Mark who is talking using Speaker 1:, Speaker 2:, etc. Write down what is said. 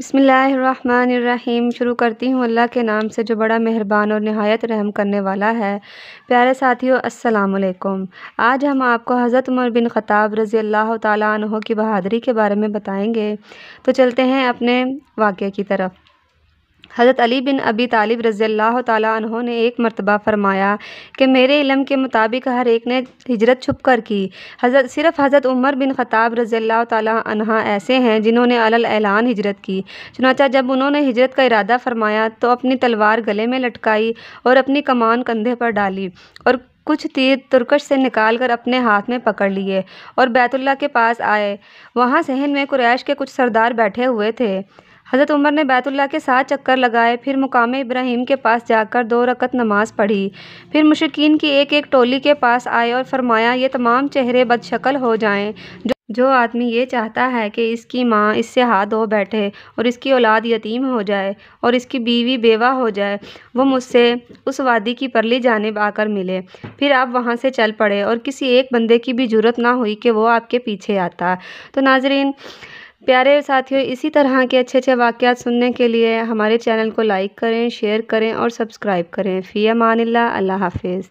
Speaker 1: बसमीम शुरू करती हूँ अल्लाह के नाम से जो बड़ा मेहरबान और नहायत रहम करने वाला है प्यारे साथियों अस्सलाम वालेकुम आज हम आपको हज़रत उमर बिन ख़ताब रज़ी अल्लाह तह की बहादरी के बारे में बताएंगे तो चलते हैं अपने वाक़े की तरफ हज़रत अली बिन अबी तालिब रज़ी अल्लाह तहों ने एक मरतबा फ़रमाया कि मेरे इलम के मुताबिक हर एक ने हिजरत छुप कर की हजरत सिर्फ़ हज़रत उमर बिन ख़ाब रज़ी अल्लाह ऐसे हैं जिन्होंने अलल ऐलान हिजरत की चुनाचा जब उन्होंने हिजरत का इरादा फ़रमाया तो अपनी तलवार गले में लटकाई और अपनी कमान कंधे पर डाली और कुछ तीर तुर्कश से निकाल कर अपने हाथ में पकड़ लिए और बैतुल्ला के पास आए वहाँ सहन में कुरैश के कुछ सरदार बैठे हुए थे हज़रत उमर ने बैतुल्ला के साथ चक्कर लगाए फिर मुकाम इब्राहिम के पास जाकर दो रकत नमाज़ पढ़ी फिर मुशकिन की एक एक टोली के पास आए और फरमाया ये तमाम चेहरे बदशक्ल हो जाएँ जो जो आदमी ये चाहता है कि इसकी माँ इससे हाथ धो बैठे और इसकी औलाद यतीम हो जाए और इसकी बीवी बेवा हो जाए वो मुझसे उस वादी की परली जानब आकर मिले फिर आप वहाँ से चल पड़े और किसी एक बंदे की भी जरूरत ना हुई कि वो आपके पीछे आता तो नाजरीन प्यारे साथियों इसी तरह के अच्छे अच्छे वाक़ात सुनने के लिए हमारे चैनल को लाइक करें शेयर करें और सब्सक्राइब करें फ़ी अमान अल्लाह हाफिज़